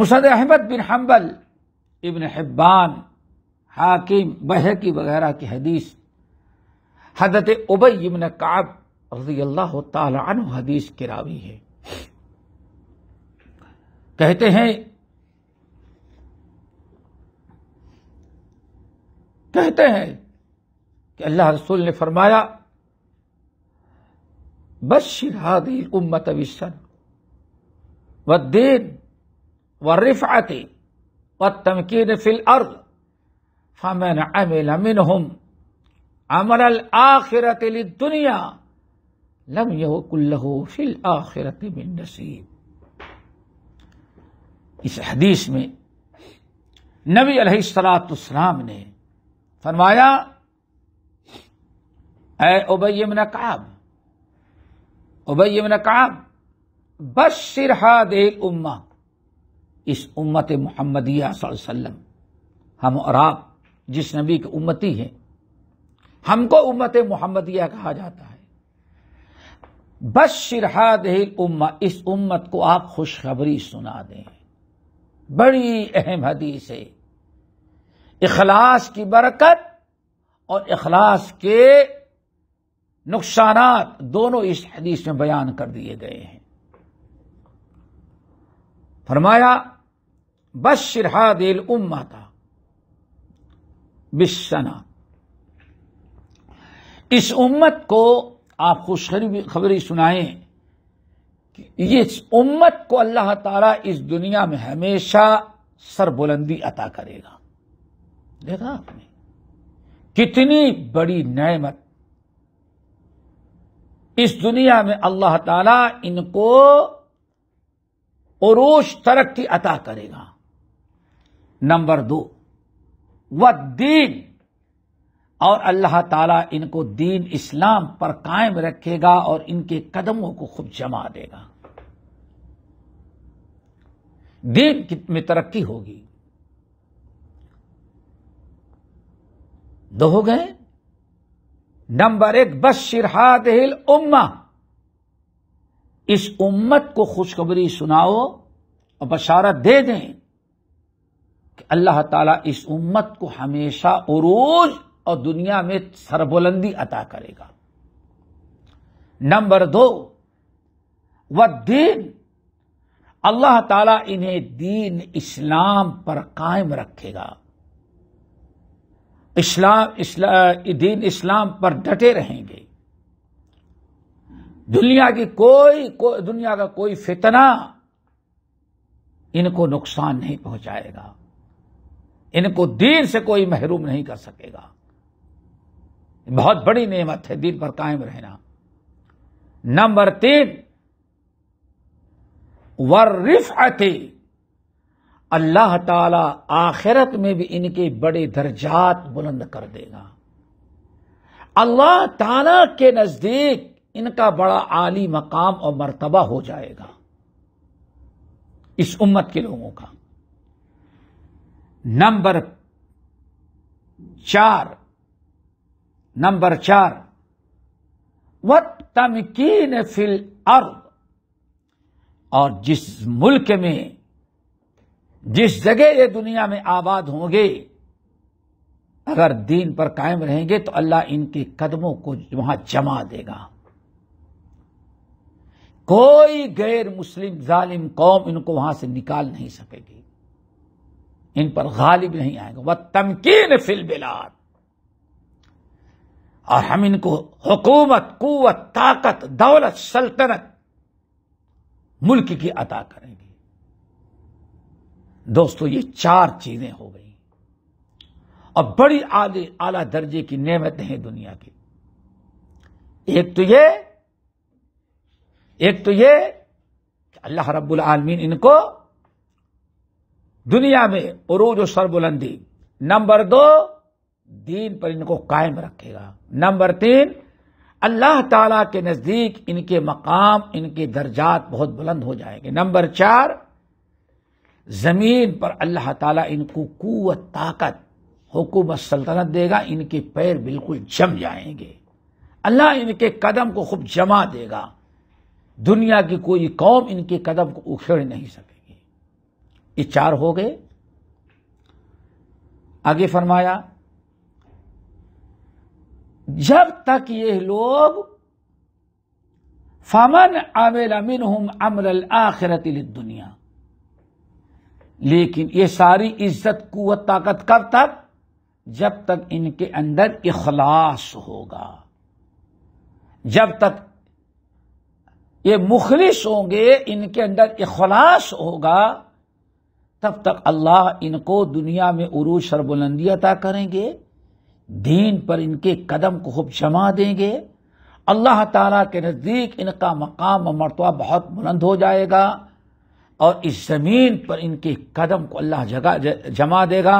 मुसद Ahmad bin Hanbal Ibn Hibban Hakim Bayhaqi वगैरह की हदीस हजरत उबई इबन काब रजी अल्लाह तन हदीस की रावी है कहते हैं कहते हैं कि अल्लाह रसूल ने फरमाया बशिर हादिल उम्मत विशन व देन والرفعة والتمكين في الأرض فمن عمل منهم عمل الآخرة للدنيا لم يكن له في الآخرة من نصيب اس حدیث میں نبی علیہ السلات السلام نے فرمایا اے ابی بن قعب ابی بن قعب بشر هذه الامه इस उम्मत महमदिया वसल्लम हम और आप जिस नबी के उम्मती हैं हमको उम्मत मोहम्मदिया कहा जाता है बस शिरहाद उम्मा इस उम्मत को आप खुशखबरी सुना दें बड़ी अहम हदीस है इखलास की बरकत और इखलास के नुकसान दोनों इस हदीस में बयान कर दिए गए हैं फरमाया शिरहा दिल उम्माता बिशना इस उम्मत को आप खुशखबरी खबरी सुनाएं कि इस उम्मत को अल्लाह ताला इस दुनिया में हमेशा सरबुलंदी अता करेगा देखा आपने कितनी बड़ी नमत इस दुनिया में अल्लाह ताला इनको उरूज तरक्की अता करेगा नंबर दो व दीन और अल्लाह ताला इनको दीन इस्लाम पर कायम रखेगा और इनके कदमों को खूब जमा देगा दीन में तरक्की होगी दो हो गए नंबर एक बस शिरहाद उम्मा इस उम्मत को खुशखबरी सुनाओ और बशारत दे दें अल्लाह ताला इस उम्मत को हमेशा उरूज और दुनिया में सरबुलंदी अता करेगा नंबर दो व दीन अल्लाह ताला इन्हें दीन इस्लाम पर कायम रखेगा इस्लाम इस्ला, दीन इस्लाम पर डटे रहेंगे दुनिया की कोई को, दुनिया का कोई फितना इनको नुकसान नहीं पहुंचाएगा इनको दीन से कोई महरूम नहीं कर सकेगा बहुत बड़ी नेमत है दीन पर कायम रहना नंबर तीन अति अल्लाह ताला आखिरत में भी इनके बड़े दर्जात बुलंद कर देगा अल्लाह ताला के नजदीक इनका बड़ा आली मकाम और मर्तबा हो जाएगा इस उम्मत के लोगों का नंबर चार नंबर चार व तमकीन फिल अर्द और जिस मुल्क में जिस जगह ये दुनिया में आबाद होंगे अगर दीन पर कायम रहेंगे तो अल्लाह इनके कदमों को वहां जमा देगा कोई गैर मुस्लिम जालिम कौम इनको वहां से निकाल नहीं सकेगी इन पर गालिब नहीं आएंगे वह तमकीन फिल बिलाद और हम इनको हुकूमत कुत ताकत दौलत सल्तनत मुल्क की अता करेंगे दोस्तों ये चार चीजें हो गई और बड़ी आदि आला दर्जे की नेमत हैं दुनिया की एक तो ये एक तो ये अल्लाह रब्बुल आलमीन इनको दुनिया में उरूज और सरबुलंदी नंबर दो दीन पर इनको कायम रखेगा नंबर तीन अल्लाह ताला के नज़दीक इनके मकाम इनके दर्जात बहुत बुलंद हो जाएंगे नंबर चार ज़मीन पर अल्लाह ताला इनको कुत ताकत हुकूमत सल्तनत देगा इनके पैर बिल्कुल जम जाएंगे अल्लाह इनके कदम को खूब जमा देगा दुनिया की कोई कौम इनके कदम को उखेड़ नहीं सके ये चार हो गए आगे फरमाया जब तक ये लोग फमन आमेर अमिन हम अमल आखिरत दुनिया लेकिन ये सारी इज्जत कुत ताकत कब तक जब तक इनके अंदर इखलास होगा जब तक ये मुखलिस होंगे इनके अंदर इखलास होगा तब तक अल्लाह इनको दुनिया में उरूज और बुलंदी अता करेंगे दीन पर इनके कदम को खूब जमा देंगे अल्लाह ताला के नज़दीक इनका मकाम और मरतबा बहुत बुलंद हो जाएगा और इस ज़मीन पर इनके कदम को अल्लाह जगह जमा देगा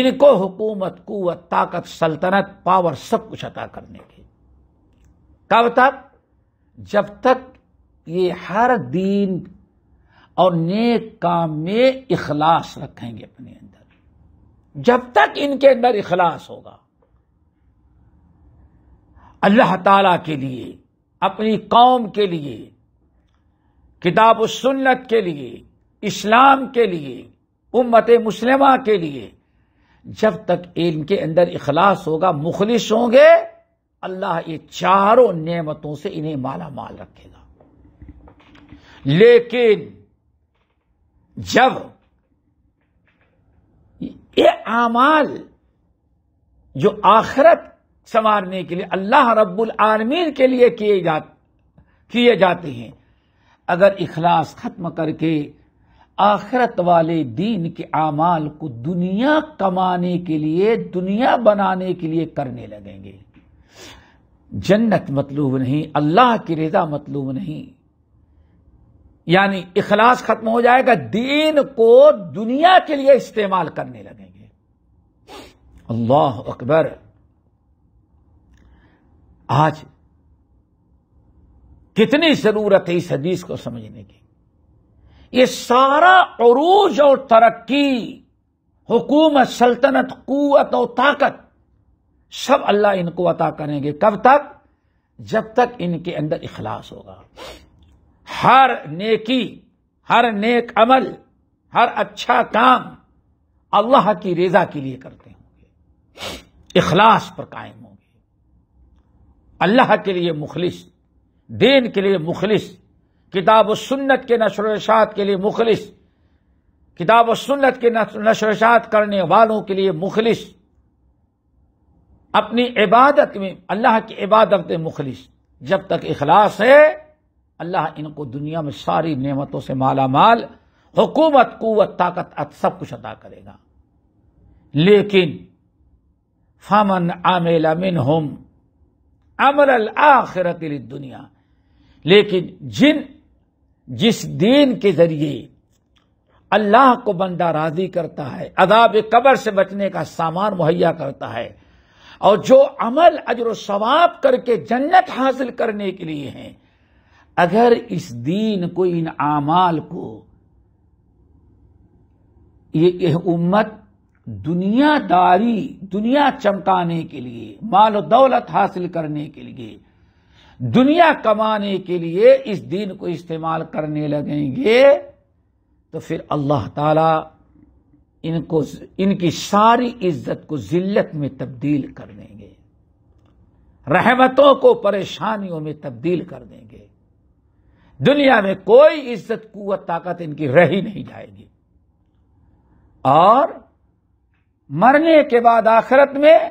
इनको हुकूमत कुत ताकत सल्तनत पावर सब कुछ अता करने के कब तक जब तक ये हर दीन और नेक काम में इखलास रखेंगे अपने अंदर जब तक इनके अंदर इखलास होगा अल्लाह ताला के लिए अपनी कौम के लिए किताब सुन्नत के लिए इस्लाम के लिए उम्मत मुस्लिमा के लिए जब तक इनके अंदर इखलास होगा मुखलिस होंगे अल्लाह ये चारों नेमतों से इन्हें माला माल रखेगा लेकिन जब ये आमाल जो आखरत संवारने के लिए अल्लाह रब्बुल आलमीन के लिए किए जा किए जाते हैं अगर इखलास खत्म करके आखरत वाले दीन के आमाल को दुनिया कमाने के लिए दुनिया बनाने के लिए करने लगेंगे जन्नत मतलूब नहीं अल्लाह की रजा मतलूब नहीं यानी इखलास खत्म हो जाएगा दीन को दुनिया के लिए इस्तेमाल करने लगेंगे अल्लाह अकबर आज कितनी जरूरत है इस हदीस को समझने की ये सारा अरूज और तरक्की हुकूमत सल्तनत कुत और ताकत सब अल्लाह इनको अता करेंगे कब तक जब तक इनके अंदर इखलास होगा हर नेकी हर नेक अमल हर अच्छा काम अल्लाह की रेजा के लिए करते होंगे इखलास पर कायम होंगे अल्लाह के लिए मुखलिस देन के लिए मुखलिस किताब सुन्नत के नशरशात के लिए मुखलिस किताब सुन्नत के नशरशात करने वालों के लिए मुखलिस अपनी इबादत में अल्लाह की इबादत में मुखलिस जब तक इखलास है अल्लाह इनको दुनिया में सारी नेमतों से माला माल हुकूमत कुत ताकत अत सब कुछ अदा करेगा लेकिन फमन आमेल अमिन हम अमल आखिरत दुनिया लेकिन जिन जिस दीन के जरिए अल्लाह को बंदा राजी करता है अदाब कबर से बचने का सामान मुहैया करता है और जो अमल अजर सवाब करके जन्नत हासिल करने के लिए हैं अगर इस दीन को इन आमाल को ये, ये उम्मत दुनियादारी दुनिया चमकाने के लिए माल दौलत हासिल करने के लिए दुनिया कमाने के लिए इस दीन को इस्तेमाल करने लगेंगे तो फिर अल्लाह ताला इनको इनकी सारी इज्जत को जिल्लत में तब्दील कर देंगे रहमतों को परेशानियों में तब्दील कर देंगे दुनिया में कोई इज्जत कुत ताकत इनकी रही नहीं जाएगी और मरने के बाद आखिरत में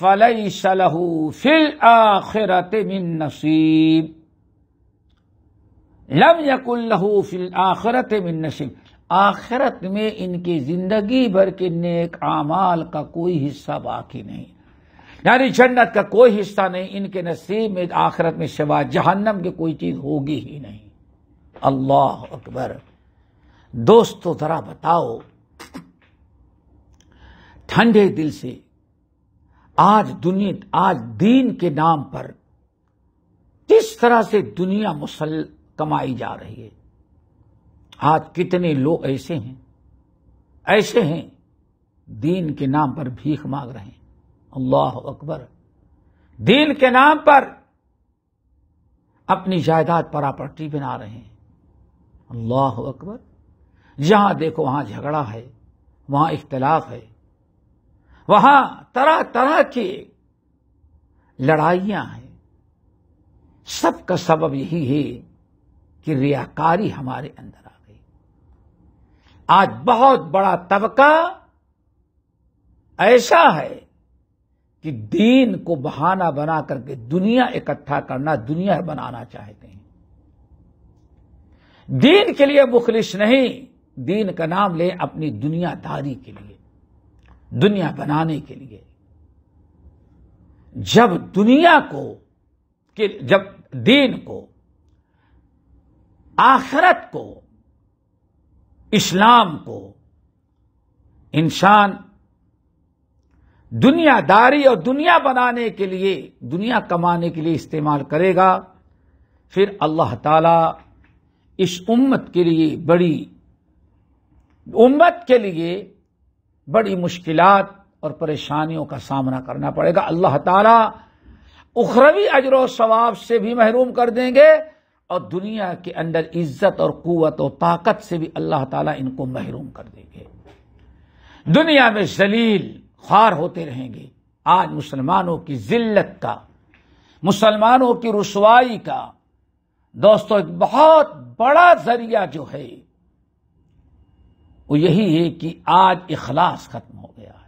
फलई सलहू फिल आखिरत मिन नसीब लम यकुल्लहू फिल आखिरत मिन नसीब आखिरत में इनकी जिंदगी भर के नेक आमाल का कोई हिस्सा बाकी नहीं यानी जन्नत का कोई हिस्सा नहीं इनके नसीब में आखिरत में सिवा जहन्नम की कोई चीज़ होगी ही नहीं अल्लाह अकबर दोस्तों ज़रा बताओ ठंडे दिल से आज दुनिया आज दीन के नाम पर किस तरह से दुनिया मुसल कमाई जा रही है आज कितने लोग ऐसे हैं ऐसे हैं दीन के नाम पर भीख मांग रहे हैं अल्लाह अकबर दीन के नाम पर अपनी जायदाद प्रॉपर्टी बना रहे हैं अल्लाह अकबर जहां देखो वहां झगड़ा है वहां इख्तलाफ है वहां तरह तरह की लड़ाइयां हैं सबका सबब यही है कि रियाकारी हमारे अंदर आ गई आज बहुत बड़ा तबका ऐसा है कि दीन को बहाना बना करके दुनिया इकट्ठा करना दुनिया बनाना चाहते हैं दीन के लिए मुखलिश नहीं दीन का नाम ले अपनी दुनियादारी के लिए दुनिया बनाने के लिए जब दुनिया को कि जब दीन को आखरत को इस्लाम को इंसान दुनियादारी और दुनिया बनाने के लिए दुनिया कमाने के लिए इस्तेमाल करेगा फिर अल्लाह ताला इस उम्मत के लिए बड़ी उम्मत के लिए बड़ी मुश्किलात और परेशानियों का सामना करना पड़ेगा अल्लाह ताला उखरवी अजर सवाब से भी महरूम कर देंगे और दुनिया के अंदर इज्जत और कुत और ताकत से भी अल्लाह ताला इनको महरूम कर देंगे दुनिया में जलील ख्वार होते रहेंगे आज मुसलमानों की जिल्लत का मुसलमानों की रसवाई का दोस्तों एक बहुत बड़ा जरिया जो है वो यही है कि आज इखलास खत्म हो गया